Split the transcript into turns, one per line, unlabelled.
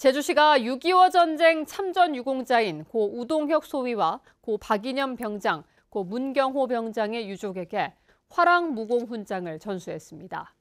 제주시가 6.25 전쟁 참전 유공자인 고 우동혁 소위와 고 박인현 병장, 고 문경호 병장의 유족에게 화랑 무공 훈장을 전수했습니다.